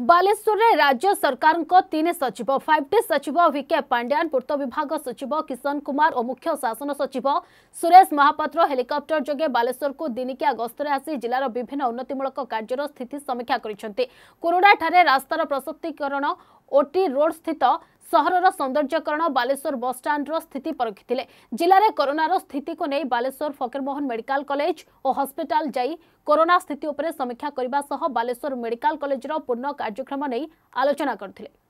बालेश्वर में राज्य सरकार सचिव फाइव टी सचिव विके पांड्यान पूर्त विभाग सचिव किशन कुमार और मुख्य शासन सचिव सुरेश महापात्र हेलिकप्टर जगे बालेश्वर को दिनिकिया गस्तर आसी जिलार विभिन्न उन्नतिमूलक कार्यर स्थित समीक्षा करोड़ा ठार रास्तार प्रशक्तिकरण ओटी रोड स्थित ସହରର ସୌନ୍ଦର୍ଯ୍ୟକରଣ ବାଲେଶ୍ୱର ବସ୍ଷ୍ଟାଣ୍ଡର ସ୍ଥିତି ପରଖିଥିଲେ ଜିଲ୍ଲାରେ କରୋନାର ସ୍ଥିତିକୁ ନେଇ ବାଲେଶ୍ୱର ଫକୀରମୋହନ ମେଡିକାଲ କଲେଜ ଓ ହସ୍ପିଟାଲ ଯାଇ କରୋନା ସ୍ଥିତି ଉପରେ ସମୀକ୍ଷା କରିବା ସହ ବାଲେଶ୍ୱର ମେଡିକାଲ କଲେଜର ପୂର୍ଣ୍ଣ କାର୍ଯ୍ୟକ୍ରମ ନେଇ ଆଲୋଚନା କରିଥିଲେ